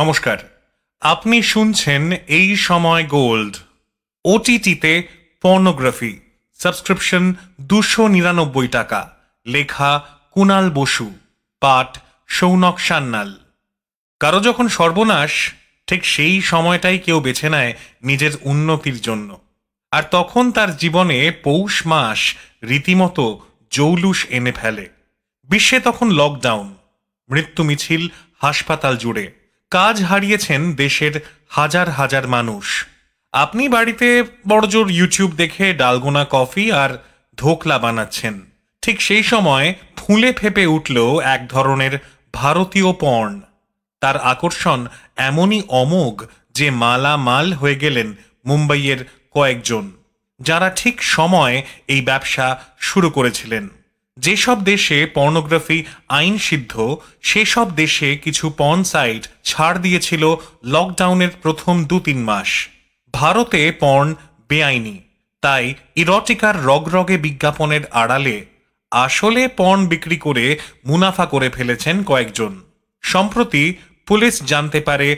নমস্কার আপনি শুনছেন এই সময় গোল্ড ওটিটিতে পর্নোগ্রাফি সাবস্ক্রিপশন দুশো নিরানব্বই টাকা লেখা কুনাল বসু পাঠ সৌনক সান্নাল কারো যখন সর্বনাশ ঠিক সেই সময়টাই কেউ বেছে নেয় নিজের উন্নতির জন্য আর তখন তার জীবনে পৌষ মাস রীতিমতো জৌলুস এনে ফেলে বিশ্বে তখন লকডাউন মৃত্যু মিছিল হাসপাতাল জুড়ে কাজ হারিয়েছেন দেশের হাজার হাজার মানুষ আপনি বাড়িতে বড়জোর ইউটিউব দেখে ডালগোনা কফি আর ধোকলা বানাচ্ছেন ঠিক সেই সময় ফুলে ফেপে উঠল এক ধরনের ভারতীয় পর্ণ তার আকর্ষণ এমনই অমোঘ যে মালা মাল হয়ে গেলেন মুম্বাইয়ের কয়েকজন যারা ঠিক সময় এই ব্যবসা শুরু করেছিলেন যেসব দেশে পর্নোগ্রাফি আইন সিদ্ধ সেসব দেশে কিছু পর্ন সাইট ছাড় দিয়েছিল লকডাউনের প্রথম দু তিন মাস ভারতে পর্ন বেআইনি তাই ইরটিকার রগরগে বিজ্ঞাপনের আড়ালে আসলে পর্ন বিক্রি করে মুনাফা করে ফেলেছেন কয়েকজন সম্প্রতি পুলিশ জানতে পারে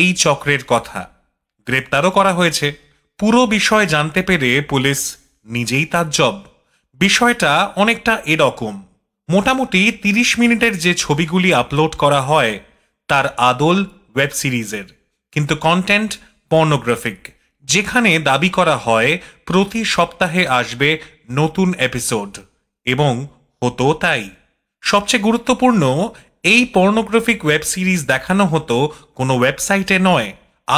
এই চক্রের কথা গ্রেপ্তারও করা হয়েছে পুরো বিষয় জানতে পেরে পুলিশ নিজেই তাজ্জব বিষয়টা অনেকটা এরকম মোটামুটি তিরিশ মিনিটের যে ছবিগুলি আপলোড করা হয় তার আদল ওয়েব সিরিজের কিন্তু কন্টেন্ট পর্নোগ্রাফিক যেখানে দাবি করা হয় প্রতি সপ্তাহে আসবে নতুন এপিসোড এবং হতো তাই সবচেয়ে গুরুত্বপূর্ণ এই পর্নোগ্রাফিক ওয়েব সিরিজ দেখানো হতো কোনো ওয়েবসাইটে নয়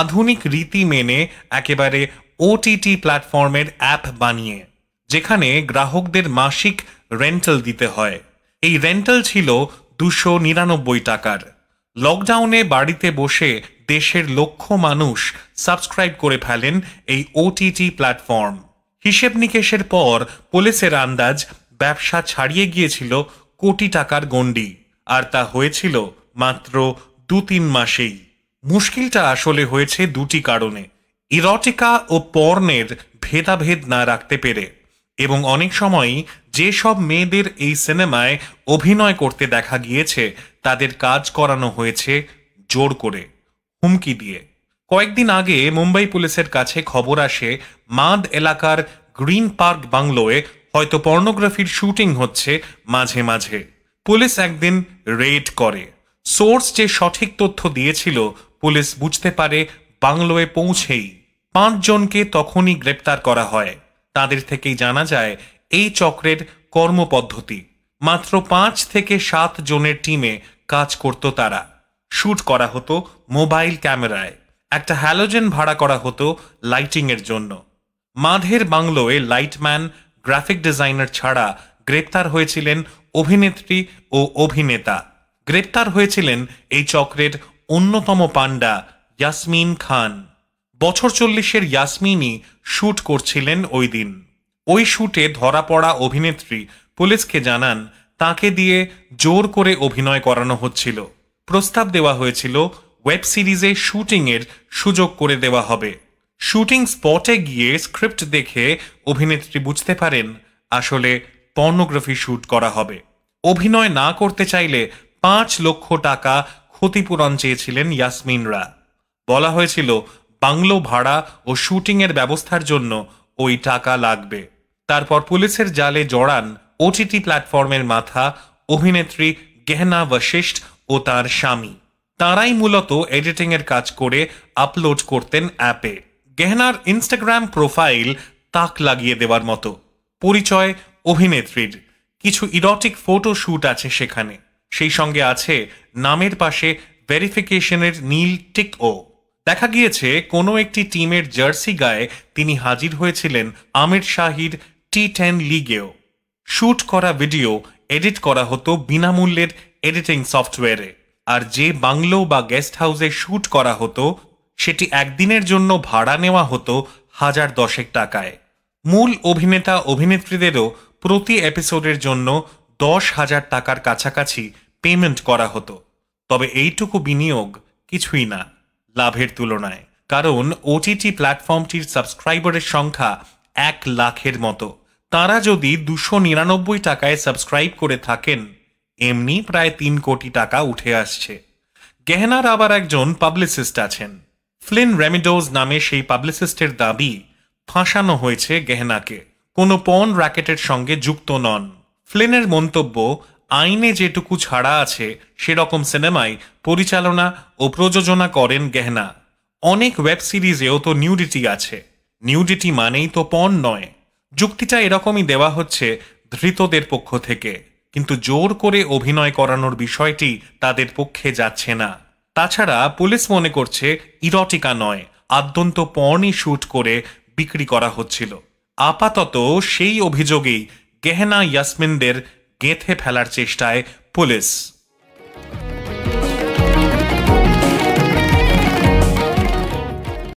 আধুনিক রীতি মেনে একেবারে ওটিটি প্ল্যাটফর্মের অ্যাপ বানিয়ে যেখানে গ্রাহকদের মাসিক রেন্টাল দিতে হয় এই রেন্টাল ছিল দুশো নিরানব্বই টাকার লকডাউনে বাড়িতে বসে দেশের লক্ষ মানুষ সাবস্ক্রাইব করে ফেলেন এই ওটিটি প্ল্যাটফর্ম হিসেব নিকেশের পর পুলিশের আন্দাজ ব্যবসা ছাড়িয়ে গিয়েছিল কোটি টাকার গণ্ডি আর তা হয়েছিল মাত্র দু তিন মাসেই মুশকিলটা আসলে হয়েছে দুটি কারণে ইরটিকা ও পর্নের ভেদাভেদ না রাখতে পেরে এবং অনেক সময়ই যেসব মেয়েদের এই সিনেমায় অভিনয় করতে দেখা গিয়েছে তাদের কাজ করানো হয়েছে জোর করে হুমকি দিয়ে কয়েকদিন আগে মুম্বাই পুলিশের কাছে খবর আসে মাদ এলাকার গ্রিন পার্ক বাংলোয়ে হয়তো পর্নোগ্রাফির শুটিং হচ্ছে মাঝে মাঝে পুলিশ একদিন রেড করে সোর্স যে সঠিক তথ্য দিয়েছিল পুলিশ বুঝতে পারে বাংলোয়ে পৌঁছেই পাঁচজনকে তখনই গ্রেপ্তার করা হয় তাদের থেকেই জানা যায় এই চক্রের কর্মপদ্ধতি মাত্র পাঁচ থেকে সাত জনের টিমে কাজ করত তারা শ্যুট করা হতো মোবাইল ক্যামেরায় একটা হ্যালোজেন ভাড়া করা হতো লাইটিংয়ের জন্য মাধের বাংলোয়ে লাইটম্যান গ্রাফিক ডিজাইনার ছাড়া গ্রেপ্তার হয়েছিলেন অভিনেত্রী ও অভিনেতা গ্রেপ্তার হয়েছিলেন এই চক্রের অন্যতম পাণ্ডা ইয়াসমিন খান বছর চল্লিশের ইয়াসমিনই শ্যুট করছিলেন ওই দিন ওই শ্যুটে ধরা পড়া অভিনেত্রী পুলিশকে জানান তাকে দিয়ে জোর করে অভিনয় করানো হচ্ছিল প্রস্তাব দেওয়া হয়েছিল ওয়েব সিরিজে শুটিংয়ের সুযোগ করে দেওয়া হবে শুটিং স্পটে গিয়ে স্ক্রিপ্ট দেখে অভিনেত্রী বুঝতে পারেন আসলে পর্নোগ্রাফি শ্যুট করা হবে অভিনয় না করতে চাইলে পাঁচ লক্ষ টাকা ক্ষতিপূরণ চেয়েছিলেন ইয়াসমিনরা বলা হয়েছিল বাংলো ভাড়া ও শুটিংয়ের ব্যবস্থার জন্য ওই টাকা লাগবে তারপর পুলিশের জালে জড়ান ওটিটি প্ল্যাটফর্মের মাথা অভিনেত্রী গেহনা বশিষ্ঠ ও তার স্বামী তাঁরাই মূলত এডিটিংয়ের কাজ করে আপলোড করতেন অ্যাপে গেহনার ইনস্টাগ্রাম প্রোফাইল তাক লাগিয়ে দেওয়ার মতো পরিচয় অভিনেত্রীর কিছু ইরটিক ফটো শ্যুট আছে সেখানে সেই সঙ্গে আছে নামের পাশে ভেরিফিকেশনের নীল টিক ও দেখা গিয়েছে কোনো একটি টিমের জার্সি গায়ে তিনি হাজির হয়েছিলেন আমির শাহির টি টেন লিগেও শ্যুট করা ভিডিও এডিট করা হতো বিনামূল্যের এডিটিং সফটওয়্যারে আর যে বাংলো বা গেস্ট হাউসে শ্যুট করা হতো সেটি একদিনের জন্য ভাড়া নেওয়া হতো হাজার দশেক টাকায় মূল অভিনেতা অভিনেত্রীদেরও প্রতি এপিসোডের জন্য দশ হাজার টাকার কাছাকাছি পেমেন্ট করা হতো তবে এইটুকু বিনিয়োগ কিছুই না লাভের তুলনায় কারণ ওটিটি প্ল্যাটফর্মটির সাবস্ক্রাইবারের সংখ্যা এক লাখের মতো তারা যদি দুশো নিরানব্বই টাকায় সাবস্ক্রাইব করে থাকেন এমনি প্রায় তিন কোটি টাকা উঠে আসছে গেহনার আবার একজন পাবলিসিস্ট আছেন ফ্লিন রেমিডোজ নামে সেই পাবলিসিস্টের দাবি ফাঁসানো হয়েছে গেহনাকে কোনো পন র্যাকেটের সঙ্গে যুক্ত নন ফ্লিনের মন্তব্য আইনে যেটুকু ছাড়া আছে সেরকম সিনেমায় পরিচালনা ও প্রযোজনা করেন গেহনা অনেক ওয়েব সিরিজেও তো নিউডিটি আছে নিউডিটি মানেই তো পণ নয় যুক্তিটা এরকমই দেওয়া হচ্ছে ধৃতদের পক্ষ থেকে কিন্তু জোর করে অভিনয় করানোর বিষয়টি তাদের পক্ষে যাচ্ছে না তাছাড়া পুলিশ মনে করছে ইরটিকা নয় আদ্যন্ত পণই শ্যুট করে বিক্রি করা হচ্ছিল আপাতত সেই অভিযোগেই গেহনা ইয়াসমিনদের গেঁথে ফেলার চেষ্টায় পুলিশ